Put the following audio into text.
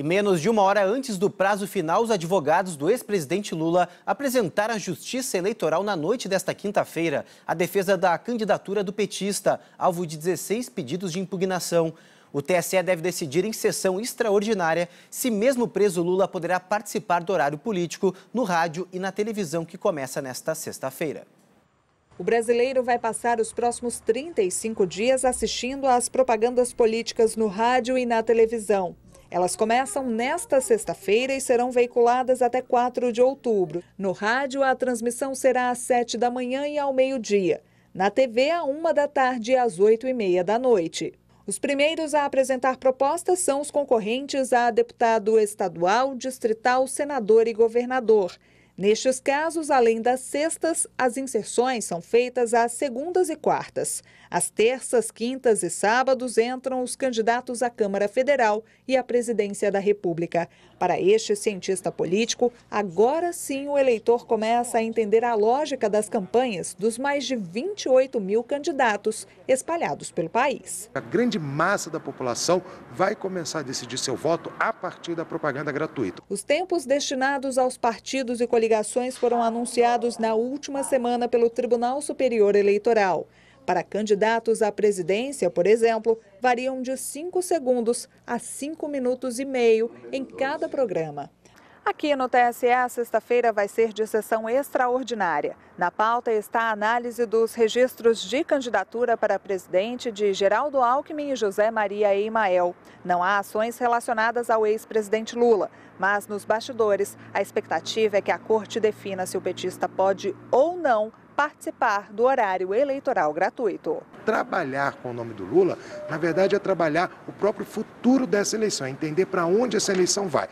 E menos de uma hora antes do prazo final, os advogados do ex-presidente Lula apresentaram à Justiça Eleitoral na noite desta quinta-feira a defesa da candidatura do petista, alvo de 16 pedidos de impugnação. O TSE deve decidir em sessão extraordinária se mesmo preso Lula poderá participar do horário político no rádio e na televisão que começa nesta sexta-feira. O brasileiro vai passar os próximos 35 dias assistindo às propagandas políticas no rádio e na televisão. Elas começam nesta sexta-feira e serão veiculadas até 4 de outubro. No rádio, a transmissão será às 7 da manhã e ao meio-dia. Na TV, à 1 da tarde e às 8 e meia da noite. Os primeiros a apresentar propostas são os concorrentes a deputado estadual, distrital, senador e governador. Nestes casos, além das sextas, as inserções são feitas às segundas e quartas. Às terças, quintas e sábados entram os candidatos à Câmara Federal e à Presidência da República. Para este cientista político, agora sim o eleitor começa a entender a lógica das campanhas dos mais de 28 mil candidatos espalhados pelo país. A grande massa da população vai começar a decidir seu voto a partir da propaganda gratuita. Os tempos destinados aos partidos e coligações coligações foram anunciados na última semana pelo Tribunal Superior Eleitoral. Para candidatos à presidência, por exemplo, variam de 5 segundos a 5 minutos e meio em cada programa. Aqui no TSE, a sexta-feira vai ser de sessão extraordinária. Na pauta está a análise dos registros de candidatura para presidente de Geraldo Alckmin e José Maria Eimael. Não há ações relacionadas ao ex-presidente Lula, mas nos bastidores, a expectativa é que a corte defina se o petista pode ou não participar do horário eleitoral gratuito. Trabalhar com o nome do Lula, na verdade, é trabalhar o próprio futuro dessa eleição, é entender para onde essa eleição vai.